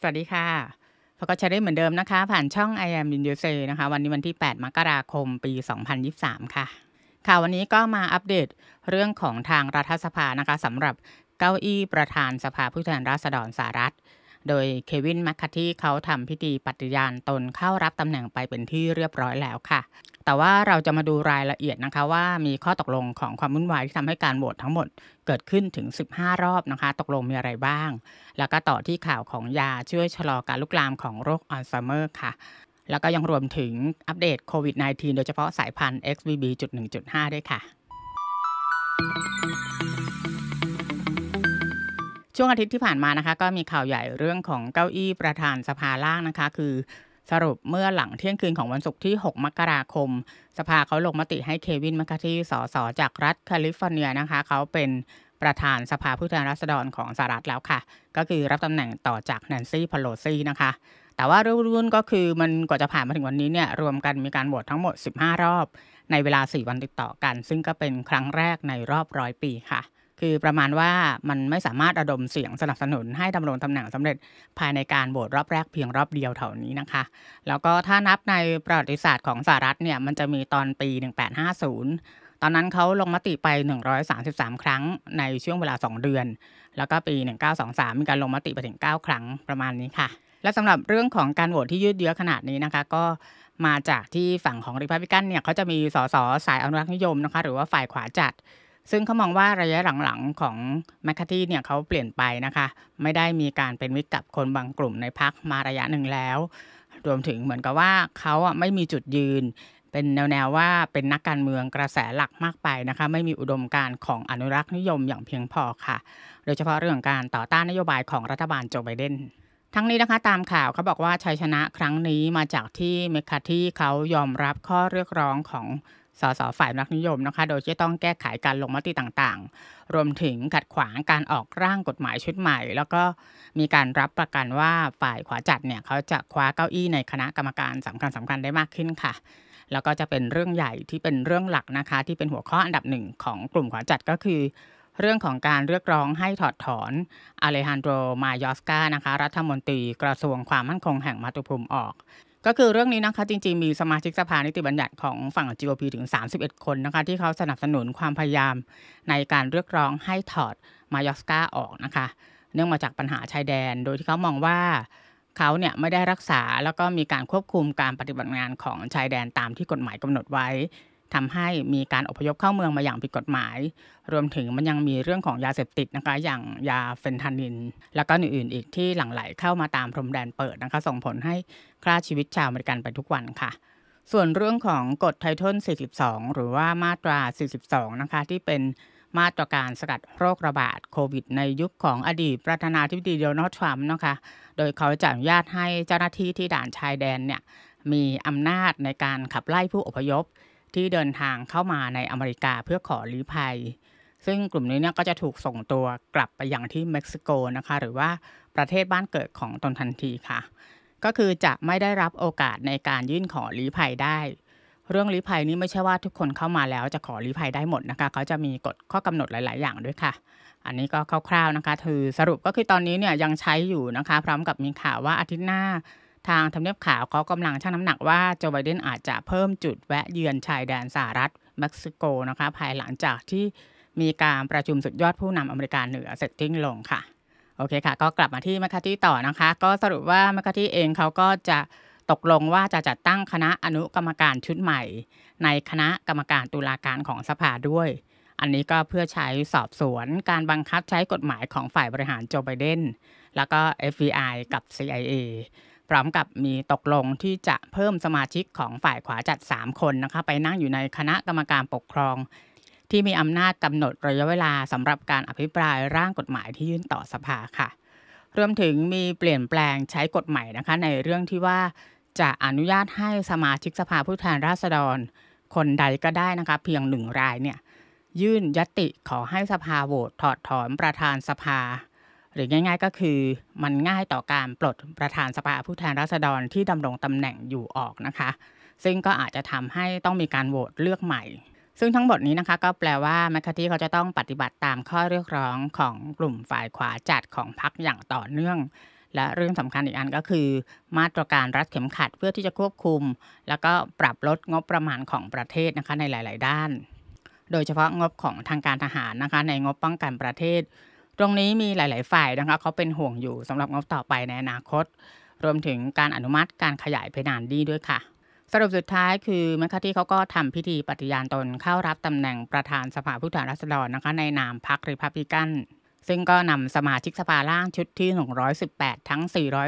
สวัสดีค่ะพก็ใช้ได้เหมือนเดิมนะคะ ผ่านช่อง I am i n d u s e นะคะ วันนี้วันที่ 8 มกราคม ปี 2023 ค่ะ ค่ะ วันนี้ก็มาอัปเดตเรื่องของทางรัฐสภานะคะสำหรับเก้าอี้ประธานสภาผู้แทนราษฎรสหรัฐโดยเควินแมคคาที่เขาทำพิธีปฏิญาณตนเข้ารับตำแหน่งไปเป็นที่เรียบร้อยแล้วค่ะ แต่ว่าเราจะมาดูรายละเอียดนะคะ ว่ามีข้อตกลงของความวุ่นวายที่ทำให้การโหวตทั้งหมดเกิดขึ้นถึง 15 รอบนะคะ ตกลงมีอะไรบ้าง แล้วก็ต่อที่ข่าวของยาช่วยชะลอการลุกลามของโรคอัลไซเมอร์ค่ะ แล้วก็ยังรวมถึงอัปเดตโควิด -19 โดยเฉพาะสายพันธุ์ XBB.1.5 ด้วยค่ะช่วงอาทิตย์ที่ผ่านมานะคะก็มีข่าวใหญ่เรื่องของเก้าอี้ประธานสภาล่างนะคะ คือสรุปเมื่อหลังเที่ยงคืนของวันศุกร์ที่ 6 มกราคม สภาเขาลงมติให้เควินมัคคาที่สสจากรัฐแคลิฟอร์เนียนะคะเขาเป็นประธานสภาผู้แทนราษฎรของสหรัฐแล้วค่ะ ก็คือรับตำแหน่งต่อจากแนนซี่พโลซีนะคะ แต่ว่าเรื่องรุ่นก็คือมันกว่าจะผ่านมาถึงวันนี้เนี่ยรวมกันมีการโหวตทั้งหมด 15 รอบ ในเวลา 4 วันติดต่อกัน ซึ่งก็เป็นครั้งแรกในรอบร้อยปีค่ะคือประมาณว่ามันไม่สามารถระดมเสียงสนับสนุนให้ดำรงตำแหน่งสำเร็จภายในการโหวตรอบแรกเพียงรอบเดียวเท่านี้นะคะ แล้วก็ถ้านับในประวัติศาสตร์ของสหรัฐเนี่ย มันจะมีตอนปี 1850 ตอนนั้นเขาลงมติไป 133 ครั้งในช่วงเวลา 2 เดือน แล้วก็ปี 1923 มีการลงมติไปถึง 9 ครั้งประมาณนี้ค่ะ และสำหรับเรื่องของการโหวตที่ยืดเยื้อขนาดนี้นะคะ ก็มาจากที่ฝั่งของริพับลิกันเนี่ยเขาจะมีสสสายอนุรักษ์นิยมนะคะ หรือว่าฝ่ายขวาจัดซึ่งเขามองว่าระยะหลังๆ ของแมคคาทีเนี่ยเขาเปลี่ยนไปนะคะไม่ได้มีการเป็นมิตรกับคนบางกลุ่มในพักมาระยะหนึ่งแล้ว รวมถึงเหมือนกับว่าเขาอ่ะไม่มีจุดยืน เป็นแนวๆ ว่าเป็นนักการเมืองกระแสหลักมากไปนะคะไม่มีอุดมการของอนุรักษ์นิยมอย่างเพียงพอค่ะ โดยเฉพาะเรื่องการต่อต้านนโยบายของรัฐบาลโจไบเดนทั้งนี้นะคะตามข่าวเขาบอกว่าชัยชนะครั้งนี้มาจากที่เมคคาที่เขายอมรับข้อเรียกร้องของสสฝ่ายนักนิยมนะคะโดยจะต้องแก้ไขการลงมติต่างๆ รวมถึงขัดขวางการออกร่างกฎหมายชุดใหม่ แล้วก็มีการรับประกันว่าฝ่ายขวาจัดเนี่ยเขาจะคว้าเก้าอี้ในคณะกรรมการสำคัญสำคัญได้มากขึ้นค่ะ แล้วก็จะเป็นเรื่องใหญ่ที่เป็นเรื่องหลักนะคะ ที่เป็นหัวข้ออันดับหนึ่งของกลุ่มขวาจัดก็คือ เรื่องของการเรียกร้องให้ถอดถอนอเลฮันโดมายอสกานะคะ รัฐมนตรีกระทรวงความมั่นคงแห่งมาตุภูมิออกก็คือเรื่องนี้นะคะจริงๆมีสมาชิกสภานิติบัญญัติของฝั่ง GOP ถึง 31 คนนะคะที่เขาสนับสนุนความพยายามในการเรียกร้องให้ถอด มายอสกาออกนะคะ เนื่องมาจากปัญหาชายแดน โดยที่เขามองว่า เขาเนี่ยไม่ได้รักษาแล้วก็มีการควบคุมการปฏิบัติงานของชายแดนตามที่กฎหมายกำหนดไว้ทำให้มีการอพยพเข้าเมืองมาอย่างผิดกฎหมาย รวมถึงมันยังมีเรื่องของยาเสพติดนะคะ อย่างยาเฟนทานิน แล้วก็อื่นๆ อีกที่หลั่งไหลเข้ามาตามพรมแดนเปิดนะคะ ส่งผลให้ฆ่าชีวิตชาวอเมริกันไปทุกวันค่ะ ส่วนเรื่องของกฎไททอน42 หรือว่ามาตรา 42นะคะที่เป็นมาตรการสกัดโรคระบาดโควิดในยุคของอดีตประธานาธิบดีโดนัลด์ทรัมป์นะคะ โดยเขาจะอนุญาตให้เจ้าหน้าที่ที่ด่านชายแดนเนี่ยมีอำนาจในการขับไล่ผู้อพยพที่เดินทางเข้ามาในอเมริกาเพื่อขอลี้ภัย ซึ่งกลุ่มนี้เนี่ยก็จะถูกส่งตัวกลับไปยังที่เม็กซิโกนะคะ หรือว่าประเทศบ้านเกิดของตนทันทีค่ะ ก็คือจะไม่ได้รับโอกาสในการยื่นขอลี้ภัยได้ เรื่องลี้ภัยนี้ไม่ใช่ว่าทุกคนเข้ามาแล้วจะขอลี้ภัยได้หมดนะคะเขาจะมีกฎข้อกำหนดหลาย ๆ อย่างด้วยค่ะ อันนี้ก็คร่าว ๆ นะคะคือสรุปก็คือตอนนี้เนี่ยยังใช้อยู่นะคะ พร้อมกับมีข่าวว่าอาทิตย์หน้าทางทำเนียบขาวเขากำลังชั่งน้ำหนักว่าโจไบเดนอาจจะเพิ่มจุดแวะเยือนชายแดนสหรัฐเม็กซิโกนะคะ ภายหลังจากที่มีการประชุมสุดยอดผู้นำอเมริกาเหนือเสร็จทิ้งลงค่ะโอเคค่ะ ก็กลับมาที่มคคาที่ต่อนะคะ ก็สรุปว่ามคคาที่เองเขาก็จะตกลงว่าจะจัดตั้งคณะอนุกรรมการชุดใหม่ ในคณะกรรมการตุลาการของสภาด้วย อันนี้ก็เพื่อใช้สอบสวนการบังคับใช้กฎหมายของฝ่ายบริหารโจไบเดนแล้วก็ FBI กับ CIA พร้อมกับมีตกลงที่จะเพิ่มสมาชิกของฝ่ายขวาจัด 3 คนนะคะไปนั่งอยู่ในคณะกรรมการปกครอง ที่มีอำนาจกำหนดระยะเวลาสำหรับการอภิปรายร่างกฎหมายที่ยื่นต่อสภาค่ะรวมถึงมีเปลี่ยนแปลงใช้กฎหมายนะคะในเรื่องที่ว่าจะอนุญาตให้สมาชิกสภาผู้แทนราษฎร คนใดก็ได้นะคะเพียงหนึ่งรายเนี่ยยื่นยติขอให้สภาโหวตถอดถอนประธานสภาหรือง่ายๆก็คือมันง่ายต่อการปลดประธานสภาผู้แทนราษฎรที่ดำรงตำแหน่งอยู่ออกนะคะ ซึ่งก็อาจจะทำให้ต้องมีการโหวตเลือกใหม่ ซึ่งทั้งหมดนี้นะคะก็แปลว่าแมคคาที่เขาจะต้องปฏิบัติตามข้อเรียกร้องของกลุ่มฝ่ายขวาจัดของพรรคอย่างต่อเนื่อง และเรื่องสำคัญอีกอันก็คือ มาตรการรัดเข็มขัดเพื่อที่จะควบคุม แล้วก็ปรับลดงบประมาณของประเทศนะคะในหลาย ๆด้าน โดยเฉพาะงบของทางการทหารนะคะในงบป้องกันประเทศตรงนี้มีหลาย ๆ ฝ่ายนะคะเขาเป็นห่วงอยู่สำหรับงบต่อไปในอนาคต รวมถึงการอนุมัติการขยายเพดานดีด้วยค่ะ สรุปสุดท้ายคือแมคคาที่เขาก็ทำพิธีปฏิญาณตน เข้ารับตำแหน่งประธานสภาผู้แทนราษฎรนะคะในนามพรรคริพับลิกัน ซึ่งก็นำสมาชิกสภาล่างชุดที่118 ทั้ง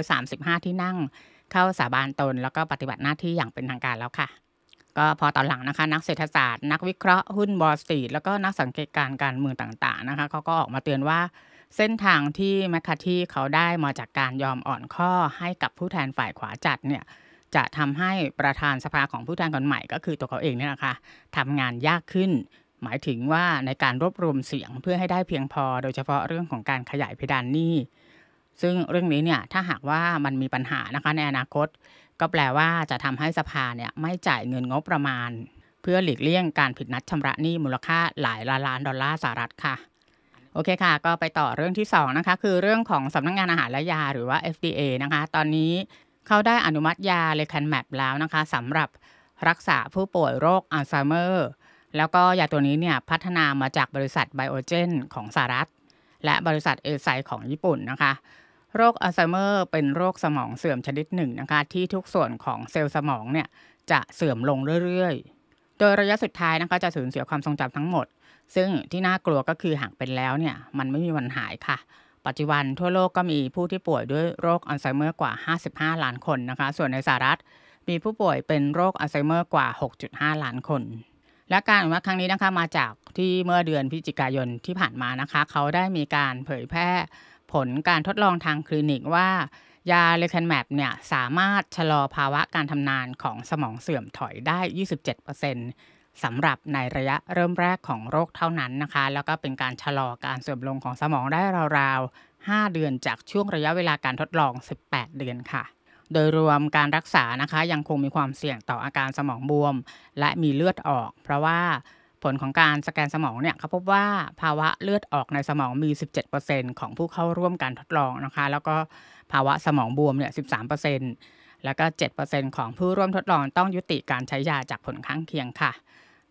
435 ที่นั่ง เข้าสาบานตนแล้วก็ปฏิบัติหน้าที่อย่างเป็นทางการแล้วค่ะก็พอตอนหลังนะคะนักเศรษฐศาสตร์นักวิเคราะห์หุ้นบอลสตรีทแล้วก็นักสังเกตการการเมืองต่างๆนะคะเขาก็ออกมาเตือนว่า เส้นทางที่แมคคาที่เขาได้มาจากการยอมอ่อนข้อให้กับผู้แทนฝ่ายขวาจัดเนี่ยจะทำให้ประธานสภาของผู้แทนคนใหม่ ก็คือตัวเขาเองเนี่ยนะคะทำงานยากขึ้น หมายถึงว่าในการรวบรวมเสียงเพื่อให้ได้เพียงพอโดยเฉพาะเรื่องของการขยายเพดานหนี้ ซึ่งเรื่องนี้เนี่ยถ้าหากว่ามันมีปัญหานะคะในอนาคตก็แปลว่าจะทำให้สภาเนี่ยไม่จ่ายเงินงบประมาณ เพื่อหลีกเลี่ยงการผิดนัดชำระหนี้มูลค่าหลายล้านล้านดอลลาร์สหรัฐค่ะ โอเคค่ะก็ไปต่อเรื่องที่ 2 นะคะ คือเรื่องของสำนักงงานอาหารและยาหรือว่า FDA นะคะ ตอนนี้เขาได้อนุมัติยาเลคันแมปแล้วนะคะสำหรับรักษาผู้ป่วยโรคอัลไซเมอร์แล้วก็ยาตัวนี้เนี่ยพัฒนามาจากบริษัทไบโอเจน ของสหรัฐ และบริษัทเอไซของญี่ปุ่นนะคะโรคอัลไซเมอร์เป็นโรคสมองเสื่อมชนิดหนึ่งนะคะ ที่ทุกส่วนของเซลล์สมองเนี่ยจะเสื่อมลงเรื่อย ๆ โดยระยะสุดท้ายนะคะจะสูญเสียความทรงจำทั้งหมด ซึ่งที่น่ากลัวก็คือหากเป็นแล้วเนี่ยมันไม่มีวันหายค่ะปัจจุบันทั่วโลกก็มีผู้ที่ป่วยด้วยโรคอัลไซเมอร์กว่า 55 ล้านคนนะคะส่วนในสหรัฐมีผู้ป่วยเป็นโรคอัลไซเมอร์กว่า6.5 ล้านคน และการอุัติครั้งนี้นะคะมาจากที่เมื่อเดือนพฤศจิกายนที่ผ่านมานะคะ เขาได้มีการเผยแพร่ผลการทดลองทางคลินิกว่ายาเลคันแมปเนี่ย สามารถชะลอภาวะการทำนานของสมองเสื่อมถอยได้ 27%สำหรับในระยะเริ่มแรกของโรคเท่านั้นนะคะ แล้วก็เป็นการชะลอการเสื่อมลงของสมองได้ราวๆ 5 เดือนจากช่วงระยะเวลาการทดลอง 18 เดือนค่ะ โดยรวมการรักษานะคะยังคงมีความเสี่ยงต่ออาการสมองบวมและมีเลือดออกเพราะว่าผลของการสแกนสมองเนี่ยเขาพบว่าภาวะเลือดออกในสมองมี 17%ของผู้เข้าร่วมการทดลองนะคะ แล้วก็ภาวะสมองบวมเนี่ย 13%แล้วก็ 7%ของผู้ร่วมทดลองต้องยุติการใช้ยาจากผลข้างเคียงค่ะ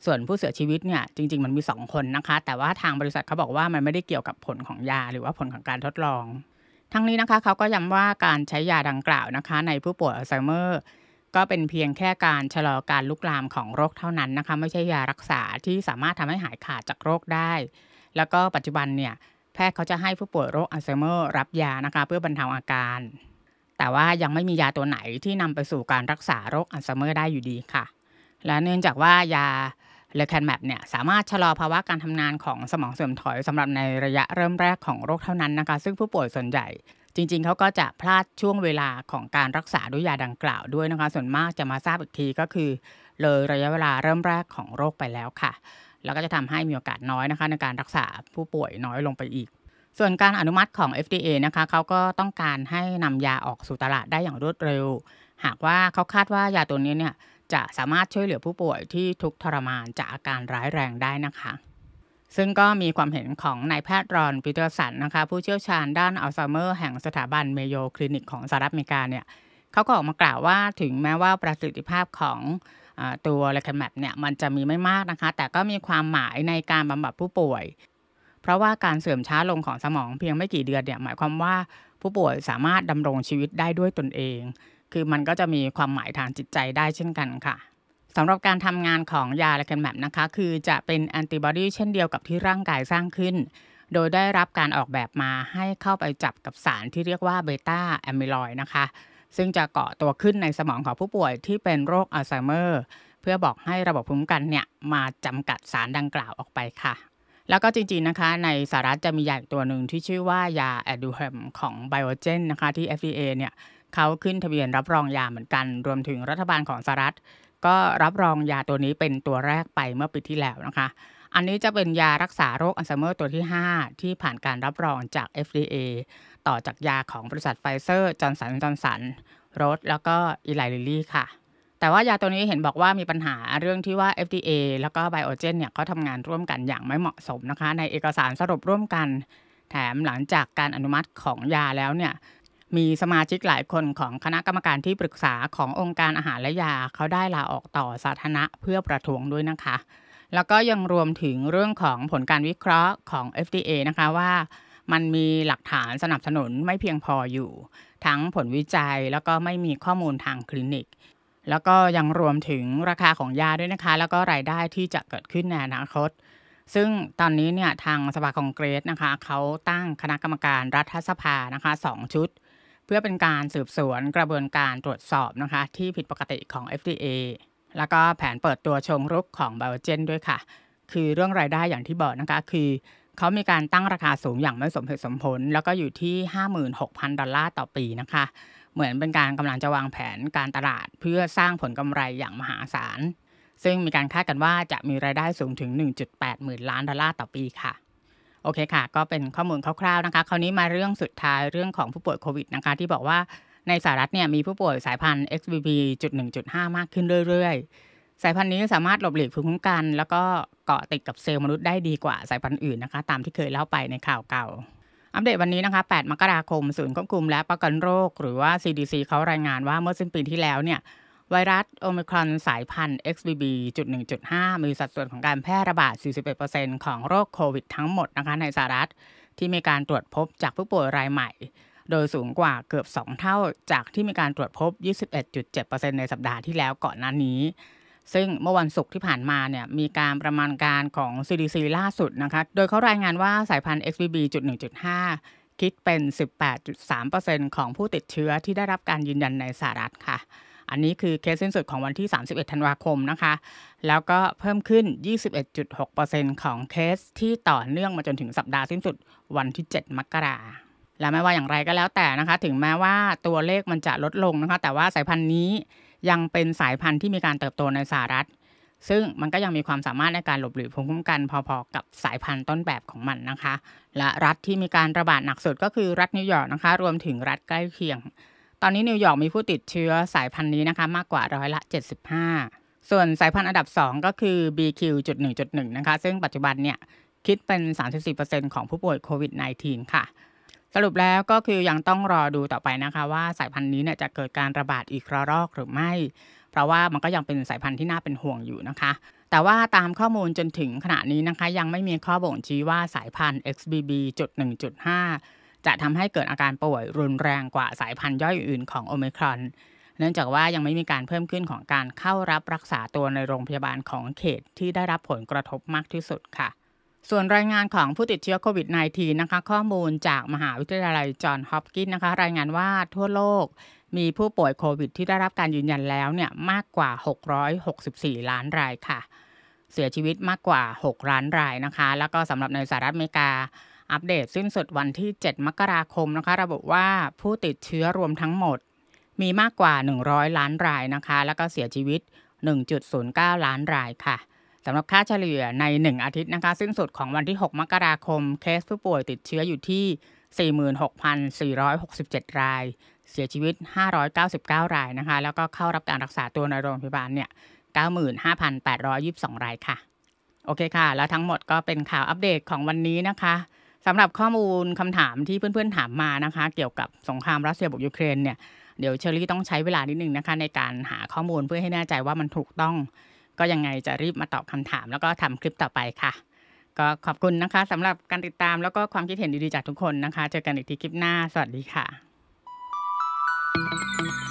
ส่วนผู้เสียชีวิตเนี่ยจริง ๆมันมี 2 คนนะคะ แต่ว่าทางบริษัทเขาบอกว่ามันไม่ได้เกี่ยวกับผลของยาหรือว่าผลของการทดลอง ทั้งนี้นะคะเขาก็ย้ำว่าการใช้ยาดังกล่าวนะคะ ในผู้ป่วยอัลไซเมอร์ก็เป็นเพียงแค่การชะลอการลุกลามของโรคเท่านั้นนะคะไม่ใช่ยารักษาที่สามารถทำให้หายขาดจากโรคได้ แล้วก็ปัจจุบันเนี่ยแพทย์เขาจะให้ผู้ป่วยโรคอัลไซเมอร์รับยานะคะเพื่อบรรเทาอาการ แต่ว่ายังไม่มียาตัวไหนที่นำไปสู่การรักษาโรคอัลไซเมอร์ได้อยู่ดีค่ะ และเนื่องจากว่ายาเลคนแมปเนี่ยสามารถชะลอภาวะการทำงานของสมองเสื่อมถอยสำหรับในระยะเริ่มแรกของโรคเท่านั้นนะคะซึ่งผู้ป่วยส่วนใหญ่จริงๆ เขาก็จะพลาดช่วงเวลาของการรักษาด้วยยาดังกล่าวด้วยนะคะ ส่วนมากจะมาทราบอีกทีก็คือ เลยระยะเวลาเริ่มแรกของโรคไปแล้วค่ะ แล้วก็จะทำให้มีโอกาสน้อยนะคะ ในการรักษาผู้ป่วยน้อยลงไปอีก ส่วนการอนุมัติของ FDA นะคะเขาก็ต้องการให้นำยาออกสู่ตลาดได้อย่างรวดเร็ว หากว่าเขาคาดว่า ยาตัวนี้เนี่ยจะสามารถช่วยเหลือผู้ป่วยที่ทุกทรมานจากอาการร้ายแรงได้นะคะซึ่งก็มีความเห็นของนายแพทย์รอนปีเตอร์สันนะคะผู้เชี่ยวชาญด้านอัลไซเมอร์ แห่งสถาบันเมโยคลินิกของสหรัฐอเมริกาเนี่ยเขาก็ออกมากล่าวว่าถึงแม้ว่าประสิทธิภาพของตัวเลคแมปเนี่ยมันจะมีไม่มากนะคะ แต่ก็มีความหมายในการบำบัดผู้ป่วย เพราะว่าการเสื่อมช้าลงของสมองเพียงไม่กี่เดือนเนี่ยหมายความว่าผู้ป่วยสามารถดำรงชีวิตได้ด้วยตนเอง คือมันก็จะมีความหมายทางจิตใจได้เช่นกันค่ะสำหรับการทำงานของยาและกันแมบนะคะ คือจะเป็นแอนติบอดีเช่นเดียวกับที่ร่างกายสร้างขึ้น โดยได้รับการออกแบบมาให้เข้าไปจับกับสารที่เรียกว่าเบต้าแอมิลอยนะคะ ซึ่งจะเกาะตัวขึ้นในสมองของผู้ป่วยที่เป็นโรคอัลไซเมอร์ เพื่อบอกให้ระบบภูมิคุ้มกันเนี่ยมาจำกัดสารดังกล่าวออกไปค่ะ แล้วก็จริงๆนะคะ ในสหรัฐจะมียาอีกตัวหนึ่งที่ชื่อว่ายาแอดูเฮมของไบโอเจนนะคะที่ FDA เนี่ยเขาขึ้นทะเบียนรับรองยาเหมือนกัน รวมถึงรัฐบาลของสหรัฐก็รับรองยาตัวนี้เป็นตัวแรกไปเมื่อปีที่แล้วนะคะ อันนี้จะเป็นยารักษาโรคอัลไซเมอร์ตัวที่ 5 ที่ผ่านการรับรองจาก FDA ต่อจากยาของบริษัทไฟเซอร์จอร์นสันจอร์นสันโรสแล้วก็อีไลลิลี่ค่ะ แต่ว่ายาตัวนี้เห็นบอกว่ามีปัญหาเรื่องที่ว่า FDA แล้วก็ไบโอเจนเนี่ยเขาทำงานร่วมกันอย่างไม่เหมาะสมนะคะ ในเอกสารสรุปร่วมกันแถมหลังจากการอนุมัติของยาแล้วเนี่ยมีสมาชิกหลายคนของคณะกรรมการที่ปรึกษาขององค์การอาหารและยา เขาได้ลาออกต่อสาธารณะเพื่อประท้วงด้วยนะคะ แล้วก็ยังรวมถึงเรื่องของผลการวิเคราะห์ของ FDA นะคะว่า มันมีหลักฐานสนับสนุนไม่เพียงพออยู่ ทั้งผลวิจัยแล้วก็ไม่มีข้อมูลทางคลินิก แล้วก็ยังรวมถึงราคาของยาด้วยนะคะ แล้วก็รายได้ที่จะเกิดขึ้นในอนาคต ซึ่งตอนนี้เนี่ยทางสภาคองเกรสนะคะเขาตั้งคณะกรรมการรัฐสภานะคะสองชุดพื่อเป็นการสืบสวนกระบวนการตรวจสอบนะคะที่ผิดปกติของ FDA แล้วก็แผนเปิดตัวชงรุกของ b บ o อเจนด้วยค่ะ คือเรื่องรายได้อย่างที่บอกนะคะคือ เขามีการตั้งราคาสูงอย่างไม่สมเหตุสมผล แล้วก็อยู่ที่ 56,000ดอลลาร์ต่อปีนะคะ เหมือนเป็นการกำลังจะวางแผนการตลาดเพื่อสร้างผลกำไรอย่างมหาศาล ซึ่งมีการคาดกันว่าจะมีรายได้สูงถึง 1.8หมื่นล้านดอลลาร์ต่อปีค่ะโอเคค่ะ ก็เป็นข้อมูลคร่าวๆนะคะ คราวนี้มาเรื่องสุดท้ายเรื่องของผู้ป่วยโควิดนะคะที่บอกว่าในสหรัฐเนี่ยมีผู้ป่วยสายพันธุ์ XBB.1.5 มากขึ้นเรื่อยๆ สายพันธุ์นี้สามารถหลบหลีกภูมิคุ้มกัน แล้วก็เกาะติดกับเซลล์มนุษย์ได้ดีกว่าสายพันธุ์อื่นนะคะตามที่เคยเล่าไปในข่าวเก่า อัปเดตวันนี้นะคะ 8 มกราคม ศูนย์ควบคุมและป้องกันโรคหรือว่า CDC เขารายงานว่าเมื่อสิ้นปีที่แล้วเนี่ยไวรัสโอมิครอนสายพันธุ์ XBB.1.5 มีสัดส่วนของการแพร่ระบาด 41%ของโรคโควิดทั้งหมดนะคะในสหรัฐที่มีการตรวจพบจากผู้ป่วยรายใหม่ โดยสูงกว่าเกือบ 2 เท่าจากที่มีการตรวจพบ 21.7%ในสัปดาห์ที่แล้วก่อนหน้านี้ ซึ่งเมื่อวันศุกร์ที่ผ่านมาเนี่ยมีการประมาณการของ CDC ล่าสุดนะคะ โดยเขารายงานว่าสายพันธุ์ XBB.1.5 คิดเป็น 18.3%ของผู้ติดเชื้อที่ได้รับการยืนยันในสหรัฐค่ะอันนี้คือเคสสิ้นสุดของวันที่ 31ธันวาคมนะคะ แล้วก็เพิ่มขึ้น 21.6%ของเคสที่ต่อเนื่องมาจนถึงสัปดาห์สิ้นสุดวันที่ 7 มกรา และไม่ว่าอย่างไรก็แล้วแต่นะคะ ถึงแม้ว่าตัวเลขมันจะลดลงนะคะ แต่ว่าสายพันธุ์นี้ยังเป็นสายพันธุ์ที่มีการเติบโตในสหรัฐ ซึ่งมันก็ยังมีความสามารถในการหลบหลีกภูมิคุ้มกัน พอๆ กับสายพันธุ์ต้นแบบของมันนะคะ และรัฐที่มีการระบาดหนักสุดก็คือรัฐนิวยอร์กนะคะ รวมถึงรัฐใกล้เคียงตอนนี้นิวยอร์กมีผู้ติดเชื้อสายพันธุ์นี้นะคะมากกว่าร้อยละ75 ส่วนสายพันธุ์อันดับ 2 ก็คือ BQ.1.1 นะคะซึ่งปัจจุบันเนี่ย คิดเป็น34%ของผู้ป่วยโควิด -19 ค่ะ สรุปแล้วก็คือยังต้องรอดูต่อไปนะคะ ว่าสายพันธุ์นี้เนี่ยจะเกิดการระบาดอีกระลอกหรือไม่ เพราะว่ามันก็ยังเป็นสายพันธุ์ที่น่าเป็นห่วงอยู่นะคะ แต่ว่าตามข้อมูลจนถึงขณะนี้นะคะ ยังไม่มีข้อบ่งชี้ว่าสายพันธุ์ XBB.1.5 จะทำให้เกิดอาการป่วยรุนแรงกว่าสายพันธุ์ย่อยอื่นของโอมิครอน เนื่องจากว่ายังไม่มีการเพิ่มขึ้นของการเข้ารับรักษาตัวในโรงพยาบาลของเขตที่ได้รับผลกระทบมากที่สุดค่ะส่วนรายงานของผู้ติดเชื้อโควิด -19 นะคะข้อมูลจากมหาวิทยาลัยจอห์นฮอปกินนะคะรายงานว่าทั่วโลกมีผู้ป่วยโควิดที่ได้รับการยืนยันแล้วเนี่ยมากกว่า 664 ล้านรายค่ะ เสียชีวิตมากกว่า 6 ล้านรายนะคะ แล้วก็สำหรับในสหรัฐอเมริกาอัปเดตสิ้นสุดวันที่ 7 มกราคมนะคะ ระบุว่าผู้ติดเชื้อรวมทั้งหมด มีมากกว่า 100 ล้านรายนะคะ แล้วก็เสียชีวิต 1.09 ล้านรายค่ะ สำหรับค่าเฉลี่ยใน 1 อาทิตย์นะคะ สิ้นสุดของวันที่ 6มกราคม เคสผู้ป่วยติดเชื้ออยู่ที่ 46,467 ราย เสียชีวิต 599 รายนะคะ แล้วก็เข้ารับการรักษาตัวในโรงพยาบาลเนี่ย95,822รายค่ะ โอเคค่ะ แล้วทั้งหมดก็เป็นข่าวอัปเดตของวันนี้นะคะสำหรับข้อมูลคำถามที่เพื่อนๆถามมานะคะ เกี่ยวกับสงครามรัสเซียบุกยูเครนเนี่ยเดี๋ยวเชอรี่ต้องใช้เวลานิดนึงนะคะ ในการหาข้อมูลเพื่อให้แน่ใจว่ามันถูกต้อง ก็ยังไงจะรีบมาตอบคำถาม แล้วก็ทำคลิปต่อไปค่ะ ก็ขอบคุณนะคะสำหรับการติดตามแล้วก็ความคิดเห็นดีๆจากทุกคนนะคะ เจอกันอีกทีคลิปหน้าสวัสดีค่ะ thank you